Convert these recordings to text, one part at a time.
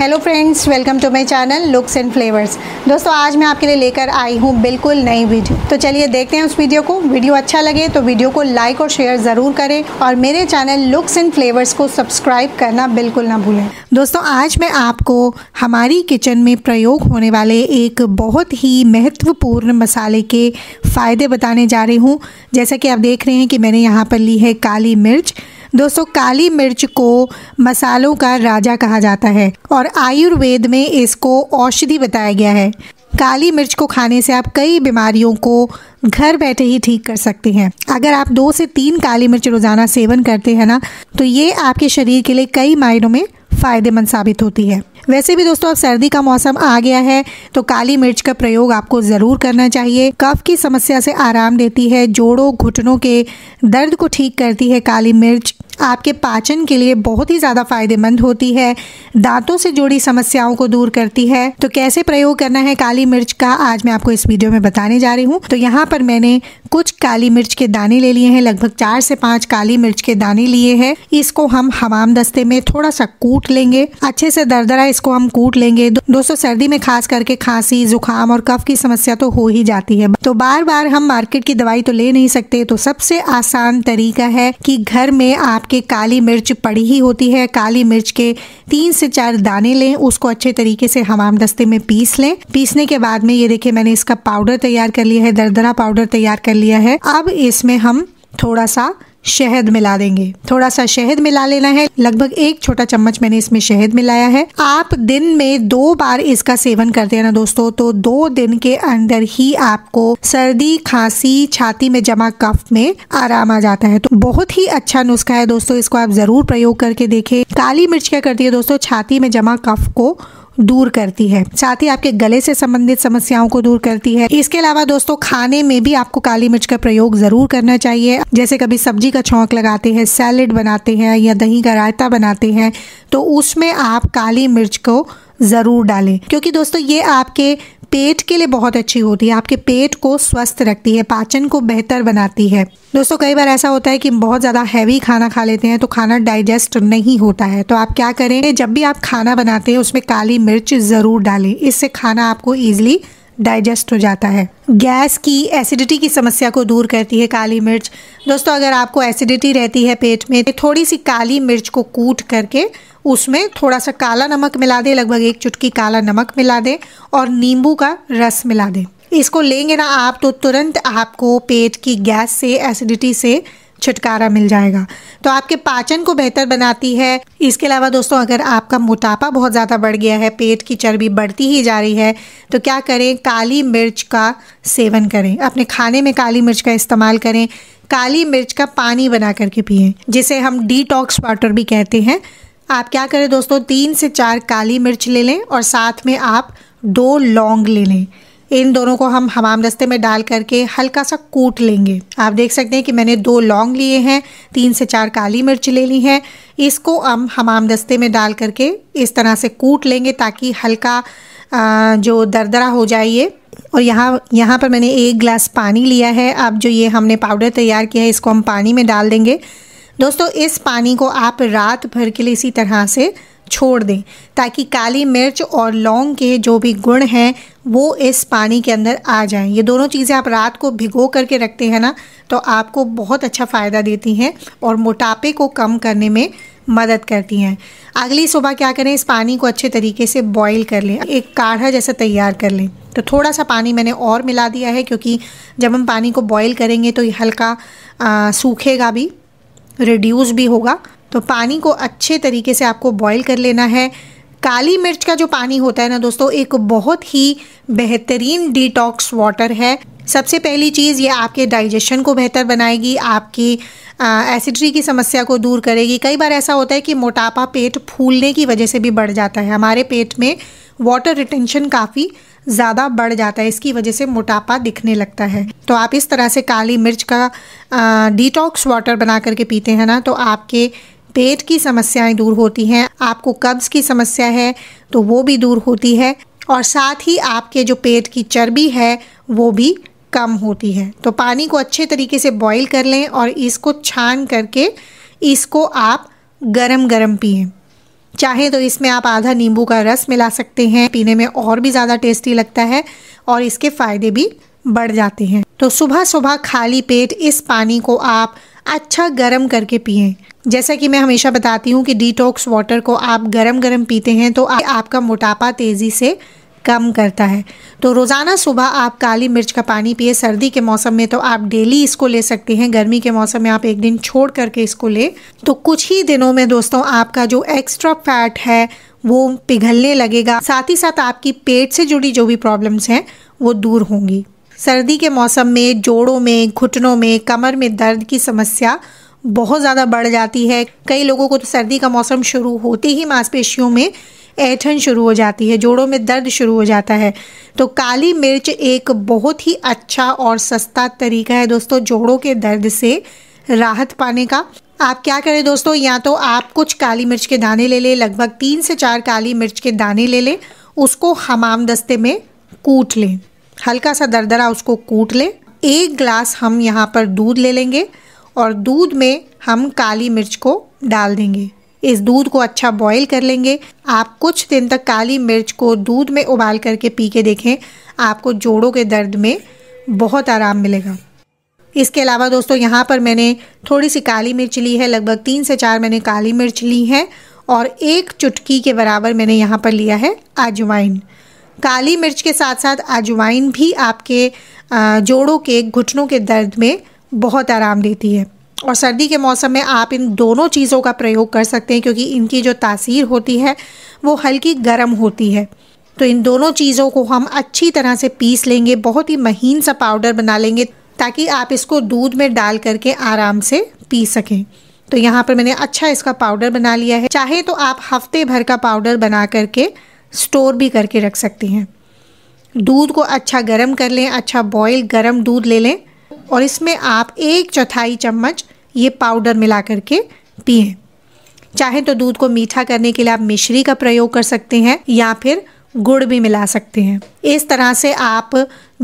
hello friends welcome to my channel looks and flavours दोस्तों आज मैं आपके लिए लेकर आई हूँ बिल्कुल नई वीडियो तो चलिए देखते हैं उस वीडियो को वीडियो अच्छा लगे तो वीडियो को लाइक और शेयर ज़रूर करें और मेरे चैनल लुक्स एंड फ्लेवर्स को सब्सक्राइब करना बिल्कुल ना भूलें दोस्तों आज मैं आपको हमारी किचन में प्रयोग होने वाले एक बहुत ही महत्वपूर्ण मसाले के फ़ायदे बताने जा रही हूँ जैसा कि आप देख रहे हैं कि मैंने यहाँ पर ली है काली मिर्च दोस्तों काली मिर्च को मसालों का राजा कहा जाता है और आयुर्वेद में इसको औषधि बताया गया है काली मिर्च को खाने से आप कई बीमारियों को घर बैठे ही ठीक कर सकते हैं अगर आप दो से तीन काली मिर्च रोज़ाना सेवन करते हैं ना तो ये आपके शरीर के लिए कई मायनों में फ़ायदेमंद साबित होती है वैसे भी दोस्तों अब सर्दी का मौसम आ गया है तो काली मिर्च का प्रयोग आपको ज़रूर करना चाहिए कफ की समस्या से आराम देती है जोड़ों घुटनों के दर्द को ठीक करती है काली मिर्च आपके पाचन के लिए बहुत ही ज़्यादा फायदेमंद होती है दांतों से जुड़ी समस्याओं को दूर करती है तो कैसे प्रयोग करना है काली मिर्च का आज मैं आपको इस वीडियो में बताने जा रही हूँ तो यहाँ पर मैंने कुछ काली मिर्च के दाने ले लिए हैं लगभग चार से पांच काली मिर्च के दाने लिए हैं इसको हम हमाम दस्ते में थोड़ा सा कूट लेंगे अच्छे से दरदरा इसको हम कूट लेंगे दोस्तों सर्दी में खास करके खांसी जुकाम और कफ की समस्या तो हो ही जाती है तो बार बार हम मार्केट की दवाई तो ले नहीं सकते तो सबसे आसान तरीका है कि घर में आपके काली मिर्च पड़ी ही होती है काली मिर्च के तीन से चार दाने लें उसको अच्छे तरीके से हमाम दस्ते में पीस लें पीसने के बाद में ये देखिए मैंने इसका पाउडर तैयार कर लिया है दरदरा पाउडर तैयार कर लिया है अब इसमें हम थोड़ा सा शहद मिला देंगे थोड़ा सा शहद मिला लेना है लगभग एक छोटा चम्मच मैंने इसमें शहद मिलाया है आप दिन में दो बार इसका सेवन करते हैं ना दोस्तों तो दो दिन के अंदर ही आपको सर्दी खांसी छाती में जमा कफ में आराम आ जाता है तो बहुत ही अच्छा नुस्खा है दोस्तों इसको आप जरूर प्रयोग करके देखें काली मिर्च क्या करती है दोस्तों छाती में जमा कफ को दूर करती है साथ ही आपके गले से संबंधित समस्याओं को दूर करती है इसके अलावा दोस्तों खाने में भी आपको काली मिर्च का प्रयोग जरूर करना चाहिए जैसे कभी सब्जी का छौंक लगाते हैं सैलेड बनाते हैं या दही का रायता बनाते हैं तो उसमें आप काली मिर्च को ज़रूर डालें क्योंकि दोस्तों ये आपके पेट के लिए बहुत अच्छी होती है आपके पेट को स्वस्थ रखती है पाचन को बेहतर बनाती है दोस्तों कई बार ऐसा होता है कि बहुत ज़्यादा हैवी खाना खा लेते हैं तो खाना डाइजेस्ट नहीं होता है तो आप क्या करें जब भी आप खाना बनाते हैं उसमें काली मिर्च ज़रूर डालें इससे खाना आपको ईजिली डाइजेस्ट हो जाता है गैस की एसिडिटी की समस्या को दूर करती है काली मिर्च दोस्तों अगर आपको एसिडिटी रहती है पेट में तो थोड़ी सी काली मिर्च को कूट करके उसमें थोड़ा सा काला नमक मिला दें लगभग एक चुटकी काला नमक मिला दें और नींबू का रस मिला दें इसको लेंगे ना आप तो तुरंत आपको पेट की गैस से एसिडिटी से छुटकारा मिल जाएगा तो आपके पाचन को बेहतर बनाती है इसके अलावा दोस्तों अगर आपका मोटापा बहुत ज़्यादा बढ़ गया है पेट की चर्बी बढ़ती ही जा रही है तो क्या करें काली मिर्च का सेवन करें अपने खाने में काली मिर्च का इस्तेमाल करें काली मिर्च का पानी बना करके पिए जिसे हम डिटॉक्स वाटर भी कहते हैं आप क्या करें दोस्तों तीन से चार काली मिर्च ले लें और साथ में आप दो लौंग ले लें इन दोनों को हम हमाम दस्ते में डाल करके हल्का सा कूट लेंगे आप देख सकते हैं कि मैंने दो लौंग लिए हैं तीन से चार काली मिर्च ले ली हैं इसको हम हमाम दस्ते में डाल करके इस तरह से कूट लेंगे ताकि हल्का जो दरदरा हो जाइए और यहाँ यहाँ पर मैंने एक गिलास पानी लिया है अब जो ये हमने पाउडर तैयार किया है इसको हम पानी में डाल देंगे दोस्तों इस पानी को आप रात भर के लिए इसी तरह से छोड़ दें ताकि काली मिर्च और लौंग के जो भी गुण हैं वो इस पानी के अंदर आ जाएं ये दोनों चीज़ें आप रात को भिगो करके रखते हैं ना तो आपको बहुत अच्छा फ़ायदा देती हैं और मोटापे को कम करने में मदद करती हैं अगली सुबह क्या करें इस पानी को अच्छे तरीके से बॉईल कर लें एक काढ़ा जैसा तैयार कर लें तो थोड़ा सा पानी मैंने और मिला दिया है क्योंकि जब हम पानी को बॉईल करेंगे तो ये हल्का सूखेगा भी रिड्यूस भी होगा तो पानी को अच्छे तरीके से आपको बॉईल कर लेना है काली मिर्च का जो पानी होता है ना दोस्तों एक बहुत ही बेहतरीन डिटॉक्स वाटर है सबसे पहली चीज़ ये आपके डाइजेशन को बेहतर बनाएगी आपकी एसिडिटी की समस्या को दूर करेगी कई बार ऐसा होता है कि मोटापा पेट फूलने की वजह से भी बढ़ जाता है हमारे पेट में वाटर रिटेंशन काफ़ी ज़्यादा बढ़ जाता है इसकी वजह से मोटापा दिखने लगता है तो आप इस तरह से काली मिर्च का डिटॉक्स वाटर बना करके पीते हैं ना तो आपके पेट की समस्याएं दूर होती हैं आपको कब्ज़ की समस्या है तो वो भी दूर होती है और साथ ही आपके जो पेट की चर्बी है वो भी कम होती है तो पानी को अच्छे तरीके से बॉईल कर लें और इसको छान करके इसको आप गरम गरम पिए चाहे तो इसमें आप आधा नींबू का रस मिला सकते हैं पीने में और भी ज़्यादा टेस्टी लगता है और इसके फ़ायदे भी बढ़ जाते हैं तो सुबह सुबह खाली पेट इस पानी को आप अच्छा गर्म करके पिए जैसा कि मैं हमेशा बताती हूँ कि डिटॉक्स वाटर को आप गरम गरम पीते हैं तो आपका मोटापा तेज़ी से कम करता है तो रोज़ाना सुबह आप काली मिर्च का पानी पिए सर्दी के मौसम में तो आप डेली इसको ले सकते हैं गर्मी के मौसम में आप एक दिन छोड़ करके इसको ले तो कुछ ही दिनों में दोस्तों आपका जो एक्स्ट्रा फैट है वो पिघलने लगेगा साथ ही साथ आपकी पेट से जुड़ी जो भी प्रॉब्लम्स हैं वो दूर होंगी सर्दी के मौसम में जोड़ों में घुटनों में कमर में दर्द की समस्या बहुत ज़्यादा बढ़ जाती है कई लोगों को तो सर्दी का मौसम शुरू होते ही मांसपेशियों में ऐठन शुरू हो जाती है जोड़ों में दर्द शुरू हो जाता है तो काली मिर्च एक बहुत ही अच्छा और सस्ता तरीका है दोस्तों जोड़ों के दर्द से राहत पाने का आप क्या करें दोस्तों या तो आप कुछ काली मिर्च के दाने ले लें लगभग तीन से चार काली मिर्च के दाने ले लें उसको हमाम दस्ते में कूट लें हल्का सा दरदरा उसको कूट लें एक ग्लास हम यहाँ पर दूध ले लेंगे और दूध में हम काली मिर्च को डाल देंगे इस दूध को अच्छा बॉईल कर लेंगे आप कुछ दिन तक काली मिर्च को दूध में उबाल करके पी के देखें आपको जोड़ों के दर्द में बहुत आराम मिलेगा इसके अलावा दोस्तों यहाँ पर मैंने थोड़ी सी काली मिर्च ली है लगभग तीन से चार मैंने काली मिर्च ली है और एक चुटकी के बराबर मैंने यहाँ पर लिया है अजवाइन काली मिर्च के साथ साथ अजवाइन भी आपके जोड़ों के घुटनों के दर्द में बहुत आराम देती है और सर्दी के मौसम में आप इन दोनों चीज़ों का प्रयोग कर सकते हैं क्योंकि इनकी जो तासीर होती है वो हल्की गर्म होती है तो इन दोनों चीज़ों को हम अच्छी तरह से पीस लेंगे बहुत ही महीन सा पाउडर बना लेंगे ताकि आप इसको दूध में डाल करके आराम से पी सकें तो यहाँ पर मैंने अच्छा इसका पाउडर बना लिया है चाहे तो आप हफ्ते भर का पाउडर बना करके स्टोर भी करके रख सकते हैं दूध को अच्छा गर्म कर लें अच्छा बॉयल गर्म दूध ले लें और इसमें आप एक चौथाई चम्मच ये पाउडर मिला करके पिए चाहे तो दूध को मीठा करने के लिए आप मिश्री का प्रयोग कर सकते हैं या फिर गुड़ भी मिला सकते हैं इस तरह से आप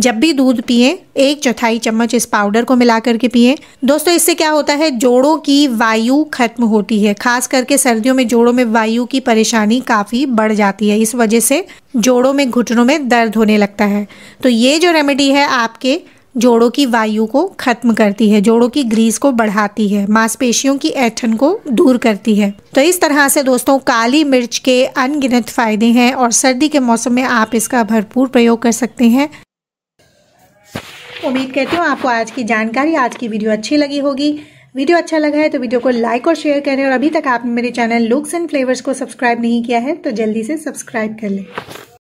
जब भी दूध पिए एक चौथाई चम्मच इस पाउडर को मिला करके पिए दोस्तों इससे क्या होता है जोड़ों की वायु खत्म होती है खास करके सर्दियों में जोड़ों में वायु की परेशानी काफ़ी बढ़ जाती है इस वजह से जोड़ों में घुटनों में दर्द होने लगता है तो ये जो रेमेडी है आपके जोड़ों की वायु को खत्म करती है जोड़ों की ग्रीस को बढ़ाती है मांसपेशियों की ऐठन को दूर करती है तो इस तरह से दोस्तों काली मिर्च के अनगिनत फायदे हैं और सर्दी के मौसम में आप इसका भरपूर प्रयोग कर सकते हैं उम्मीद करती हूँ आपको आज की जानकारी आज की वीडियो अच्छी लगी होगी वीडियो अच्छा लगा है तो वीडियो को लाइक और शेयर करें और अभी तक आपने मेरे चैनल लुक्स एंड फ्लेवर्स को सब्सक्राइब नहीं किया है तो जल्दी से सब्सक्राइब कर लें